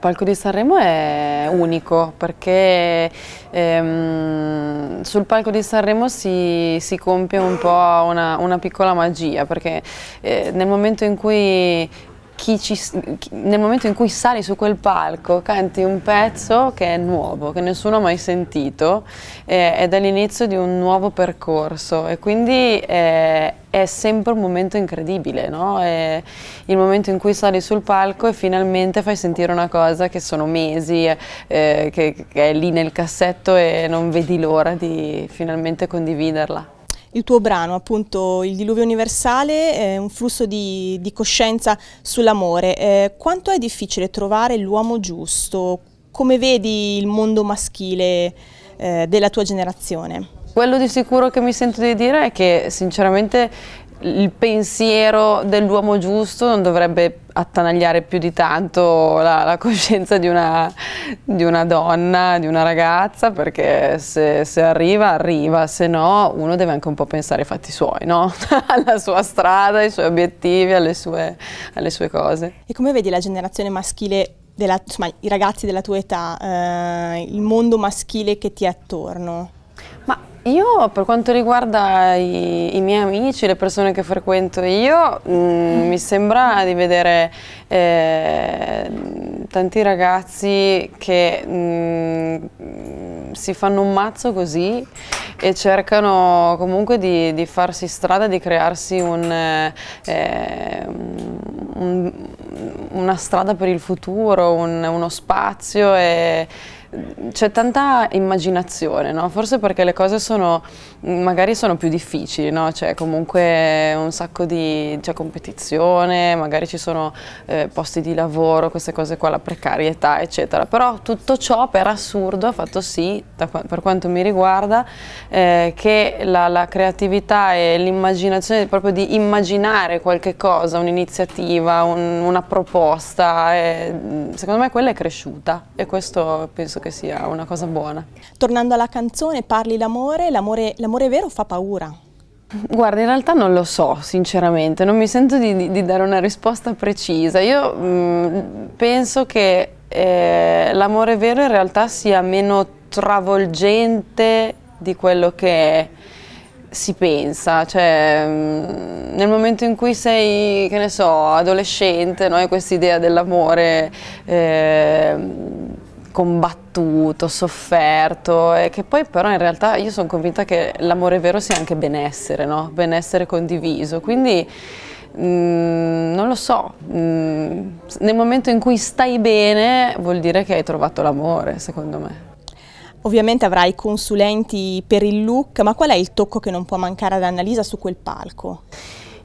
Il palco di Sanremo è unico perché ehm, sul palco di Sanremo si, si compie un po' una, una piccola magia perché eh, nel momento in cui chi ci, nel momento in cui sali su quel palco canti un pezzo che è nuovo, che nessuno ha mai sentito, eh, è dall'inizio di un nuovo percorso e quindi eh, è sempre un momento incredibile, no? È il momento in cui sali sul palco e finalmente fai sentire una cosa che sono mesi, eh, che, che è lì nel cassetto e non vedi l'ora di finalmente condividerla il tuo brano, appunto Il diluvio universale, è un flusso di, di coscienza sull'amore. Eh, quanto è difficile trovare l'uomo giusto? Come vedi il mondo maschile eh, della tua generazione? Quello di sicuro che mi sento di dire è che sinceramente il pensiero dell'uomo giusto non dovrebbe attanagliare più di tanto la, la coscienza di una, di una, donna, di una ragazza, perché se, se, arriva, arriva, se no uno deve anche un po' pensare ai fatti suoi, no? alla sua strada, ai suoi obiettivi, alle sue, alle sue cose. E come vedi la generazione maschile della, insomma, i ragazzi della tua età, eh, il mondo maschile che ti è attorno? Ma io per quanto riguarda i, i, miei amici, le persone che frequento io, mh, mm, mi sembra di vedere eh, tanti ragazzi che mh, mm, si fanno un mazzo così e cercano comunque di, di farsi strada, di crearsi un, eh, un, una strada per il futuro, un, uno spazio e c'è tanta immaginazione, no? forse perché le cose sono, magari sono più difficili, no? c'è comunque un sacco di cioè, competizione, magari ci sono eh, posti di lavoro, queste cose qua, la precarietà eccetera, però tutto ciò per assurdo ha fatto sì, da, per quanto mi riguarda, eh, che la, la, creatività e l'immaginazione proprio di immaginare qualche cosa, un'iniziativa, un, una proposta, eh, secondo me quella è cresciuta e questo penso penso che sia una cosa buona. Tornando alla canzone, parli d'amore, l'amore, vero fa paura? Guarda, in realtà non lo so, sinceramente, non mi sento di, di dare una risposta precisa. Io mh, mm, penso che eh, l'amore vero in realtà sia meno travolgente di quello che si pensa, cioè mh, mm, nel momento in cui sei, che ne so, adolescente, no? questa idea dell'amore eh, combattuto, sofferto e che poi però in realtà io sono convinta che l'amore vero sia anche benessere, no? benessere condiviso, quindi mh, mm, non lo so, mh, mm, nel momento in cui stai bene vuol dire che hai trovato l'amore secondo me. Ovviamente avrai consulenti per il look, ma qual è il tocco che non può mancare ad Annalisa su quel palco?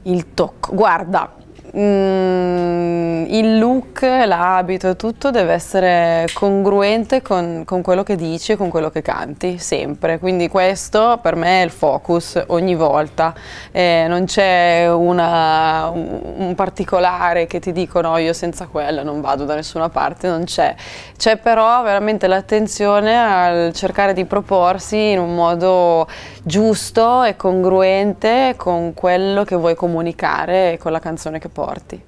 Il tocco, guarda, Mm, il look, l'abito tutto deve essere congruente con, con, quello che dici e con quello che canti, sempre. Quindi questo per me è il focus ogni volta. Eh, non c'è un, particolare che ti dicono io senza quello non vado da nessuna parte, non c'è. C'è però veramente l'attenzione al cercare di proporsi in un modo giusto e congruente con quello che vuoi comunicare e con la canzone che porti. forte.